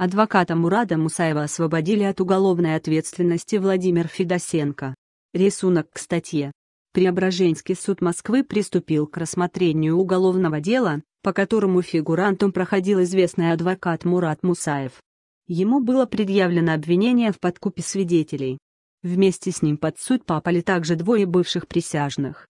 Адвоката Мурада Мусаева освободили от уголовной ответственности Владимир Федосенко. Рисунок к статье. Преображенский суд Москвы приступил к рассмотрению уголовного дела, по которому фигурантом проходил известный адвокат Мурат Мусаев. Ему было предъявлено обвинение в подкупе свидетелей. Вместе с ним под суд попали также двое бывших присяжных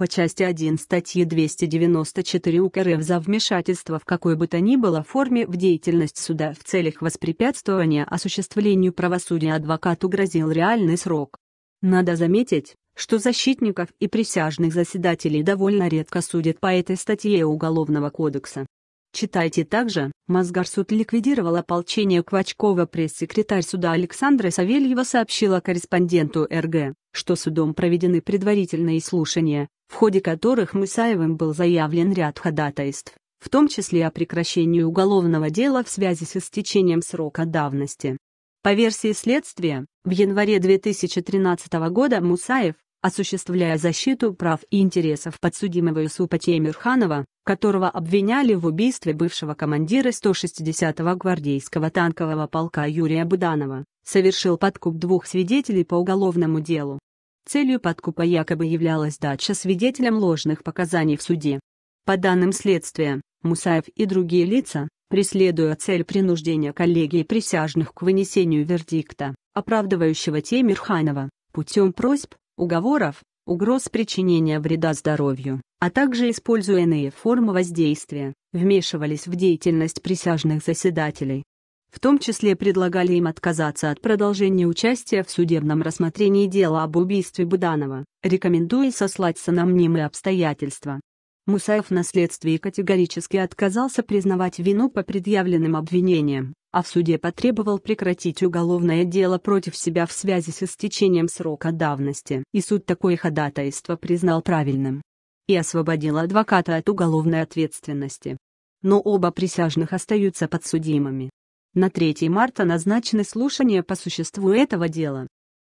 по части 1 статьи 294 УК РФ за вмешательство в какой бы то ни было форме в деятельность суда в целях воспрепятствования осуществлению правосудия адвокату грозил реальный срок. Надо заметить, что защитников и присяжных заседателей довольно редко судят по этой статье Уголовного кодекса. Читайте также, Мосгорсуд ликвидировал ополчение Квачкова пресс-секретарь суда Александра Савельева сообщила корреспонденту РГ, что судом проведены предварительные слушания, в ходе которых Мусаевым был заявлен ряд ходатайств, в том числе о прекращении уголовного дела в связи с истечением срока давности. По версии следствия, в январе 2013 года Мусаев, осуществляя защиту прав и интересов подсудимого Юсупа Теймирханова, которого обвиняли в убийстве бывшего командира 160-го гвардейского танкового полка Юрия Буданова, совершил подкуп двух свидетелей по уголовному делу, Целью подкупа якобы являлась дача свидетелям ложных показаний в суде. По данным следствия, Мусаев и другие лица, преследуя цель принуждения коллегии присяжных к вынесению вердикта, оправдывающего Темирханова, путем просьб, уговоров, угроз причинения вреда здоровью, а также используя иные формы воздействия, вмешивались в деятельность присяжных заседателей, в том числе предлагали им отказаться от продолжения участия в судебном рассмотрении дела об убийстве Буданова, рекомендуя сослаться на мнимые обстоятельства. Мусаев на следствии категорически отказался признавать вину по предъявленным обвинениям, а в суде потребовал прекратить уголовное дело против себя в связи с истечением срока давности. И суд такое ходатайство признал правильным и освободил адвоката от уголовной ответственности. Но оба присяжных остаются подсудимыми. На 3 марта назначены слушания по существу этого дела.